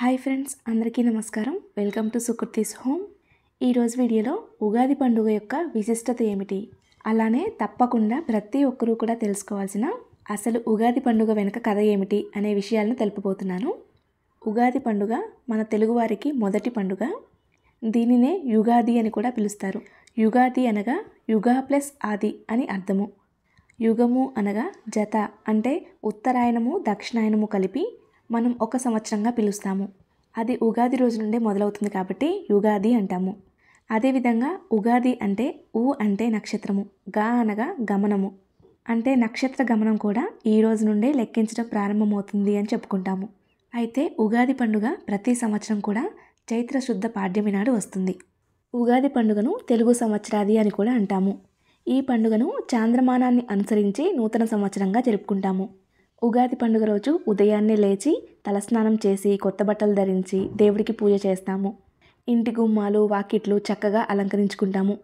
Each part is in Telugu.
హాయ్ ఫ్రెండ్స్ అందరికీ నమస్కారం వెల్కమ్ టు సుకృతీస్ హోమ్ ఈరోజు వీడియోలో ఉగాది పండుగ యొక్క విశిష్టత ఏమిటి అలానే తప్పకుండా ప్రతి ఒక్కరూ కూడా తెలుసుకోవాల్సిన అసలు ఉగాది పండుగ వెనుక కథ ఏమిటి అనే విషయాలను తెలుపబోతున్నాను ఉగాది పండుగ మన తెలుగువారికి మొదటి పండుగ దీనినే యుగాది అని కూడా పిలుస్తారు యుగాది అనగా యుగా ప్లస్ ఆది అని అర్థము యుగము అనగా జత అంటే ఉత్తరాయణము దక్షిణాయనము కలిపి మనం ఒక సంవత్సరంగా పిలుస్తాము అది ఉగాది రోజు నుండే మొదలవుతుంది కాబట్టి యుగాది అంటాము అదేవిధంగా ఉగాది అంటే ఊ అంటే నక్షత్రము గా అనగా గమనము అంటే నక్షత్ర గమనం కూడా ఈ రోజు నుండే లెక్కించడం ప్రారంభమవుతుంది అని చెప్పుకుంటాము అయితే ఉగాది పండుగ ప్రతి సంవత్సరం కూడా చైత్ర శుద్ధ పాడ్యమి నాడు వస్తుంది ఉగాది పండుగను తెలుగు సంవత్సరాది అని కూడా అంటాము ఈ పండుగను చాంద్రమానాన్ని అనుసరించి నూతన సంవత్సరంగా జరుపుకుంటాము ఉగాది పండుగ రోజు ఉదయాన్నే లేచి తలస్నానం చేసి కొత్త బట్టలు ధరించి దేవుడికి పూజ చేస్తాము ఇంటి గుమ్మాలు వాకిట్లు చక్కగా అలంకరించుకుంటాము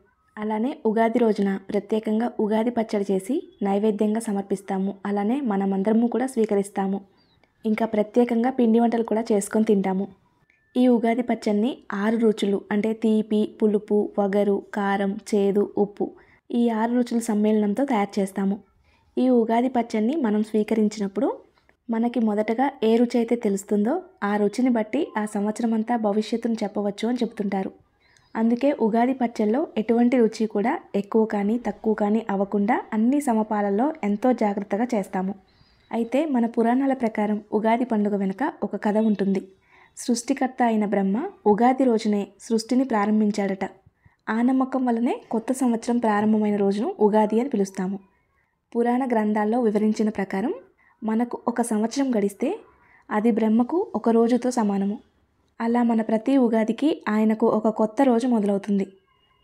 అలానే ఉగాది రోజున ప్రత్యేకంగా ఉగాది పచ్చడి చేసి నైవేద్యంగా సమర్పిస్తాము అలానే మనమందరము కూడా స్వీకరిస్తాము ఇంకా ప్రత్యేకంగా పిండి వంటలు కూడా చేసుకొని తింటాము ఈ ఉగాది పచ్చడిని ఆరు రుచులు అంటే తీపి పులుపు వగరు కారం చేదు ఉప్పు ఈ ఆరు రుచుల సమ్మేళనంతో తయారు చేస్తాము ఈ ఉగాది పచ్చడిని మనం స్వీకరించినప్పుడు మనకి మొదటగా ఏ రుచి అయితే తెలుస్తుందో ఆ రుచిని బట్టి ఆ సంవత్సరం అంతా భవిష్యత్తును చెప్పవచ్చు అని చెప్తుంటారు అందుకే ఉగాది పచ్చల్లో ఎటువంటి రుచి కూడా ఎక్కువ కానీ తక్కువ కానీ అవ్వకుండా అన్ని సమపాలల్లో ఎంతో జాగ్రత్తగా చేస్తాము అయితే మన పురాణాల ప్రకారం ఉగాది పండుగ వెనుక ఒక కథ ఉంటుంది సృష్టికర్త అయిన బ్రహ్మ ఉగాది రోజునే సృష్టిని ప్రారంభించాడట ఆ నమ్మకం వల్లనే కొత్త సంవత్సరం ప్రారంభమైన రోజును ఉగాది అని పిలుస్తాము పురాణ గ్రంథాల్లో వివరించిన ప్రకారం మనకు ఒక సంవత్సరం గడిస్తే అది బ్రహ్మకు ఒక రోజుతో సమానము అలా మన ప్రతి ఉగాదికి ఆయనకు ఒక కొత్త రోజు మొదలవుతుంది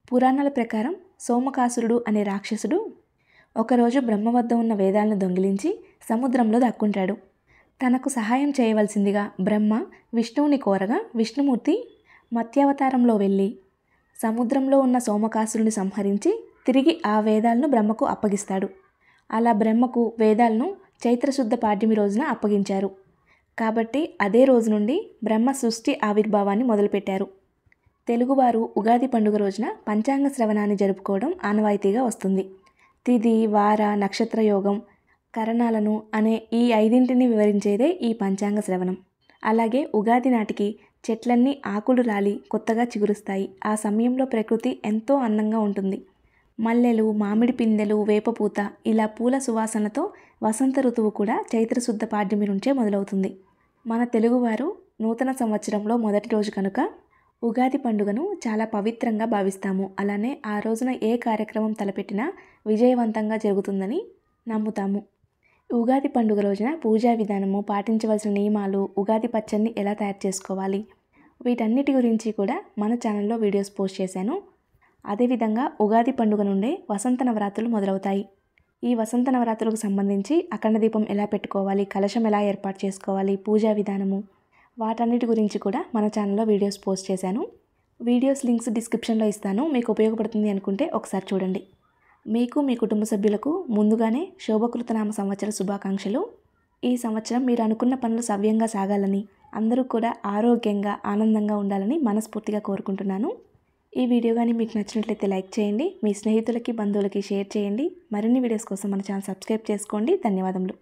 పురాణాల ప్రకారం సోమకాసురుడు అనే రాక్షసుడు ఒకరోజు బ్రహ్మ వద్ద ఉన్న వేదాలను దొంగిలించి సముద్రంలో దక్కుంటాడు తనకు సహాయం చేయవలసిందిగా బ్రహ్మ విష్ణువుని కోరగా విష్ణుమూర్తి మత్యావతారంలో వెళ్ళి సముద్రంలో ఉన్న సోమకాసురుని సంహరించి తిరిగి ఆ వేదాలను బ్రహ్మకు అప్పగిస్తాడు అలా బ్రహ్మకు వేదాలను చైత్రశుద్ధ పాఠ్యమి రోజున అప్పగించారు కాబట్టి అదే రోజు నుండి బ్రహ్మ సృష్టి ఆవిర్భావాన్ని మొదలుపెట్టారు తెలుగువారు ఉగాది పండుగ రోజున పంచాంగ శ్రవణాన్ని జరుపుకోవడం ఆనవాయితీగా వస్తుంది తిది వార నక్షత్ర యోగం కరణాలను అనే ఈ ఐదింటిని వివరించేదే ఈ పంచాంగ శ్రవణం అలాగే ఉగాది నాటికి చెట్లన్నీ ఆకులు రాలి కొత్తగా చిగురుస్తాయి ఆ సమయంలో ప్రకృతి ఎంతో అందంగా ఉంటుంది మల్లెలు మామిడి పిందెలు వేపపూత ఇలా పూల సువాసనతో వసంత ఋతువు కూడా చైత్రశుద్ధ పాడ్యమి నుంచే మొదలవుతుంది మన తెలుగువారు నూతన సంవత్సరంలో మొదటి రోజు కనుక ఉగాది పండుగను చాలా పవిత్రంగా భావిస్తాము అలానే ఆ రోజున ఏ కార్యక్రమం తలపెట్టినా విజయవంతంగా జరుగుతుందని నమ్ముతాము ఉగాది పండుగ రోజున పూజా విధానము పాటించవలసిన నియమాలు ఉగాది పచ్చడిని ఎలా తయారు చేసుకోవాలి వీటన్నిటి గురించి కూడా మన ఛానల్లో వీడియోస్ పోస్ట్ చేశాను అదేవిధంగా ఉగాది పండుగ నుండే వసంత నవరాత్రులు మొదలవుతాయి ఈ వసంత నవరాత్రులకు సంబంధించి అఖండ దీపం ఎలా పెట్టుకోవాలి కలశం ఎలా ఏర్పాటు చేసుకోవాలి పూజా విధానము వాటన్నిటి గురించి కూడా మన ఛానల్లో వీడియోస్ పోస్ట్ చేశాను వీడియోస్ లింక్స్ డిస్క్రిప్షన్లో ఇస్తాను మీకు ఉపయోగపడుతుంది అనుకుంటే ఒకసారి చూడండి మీకు మీ కుటుంబ సభ్యులకు ముందుగానే శోభకృతనామ సంవత్సర శుభాకాంక్షలు ఈ సంవత్సరం మీరు అనుకున్న పనులు సవ్యంగా సాగాలని అందరూ కూడా ఆరోగ్యంగా ఆనందంగా ఉండాలని మనస్ఫూర్తిగా కోరుకుంటున్నాను ఈ వీడియో కానీ మీకు నచ్చినట్లయితే లైక్ చేయండి మీ స్నేహితులకి బంధువులకి షేర్ చేయండి మరిన్ని వీడియోస్ కోసం మన ఛానల్ సబ్స్క్రైబ్ చేసుకోండి ధన్యవాదములు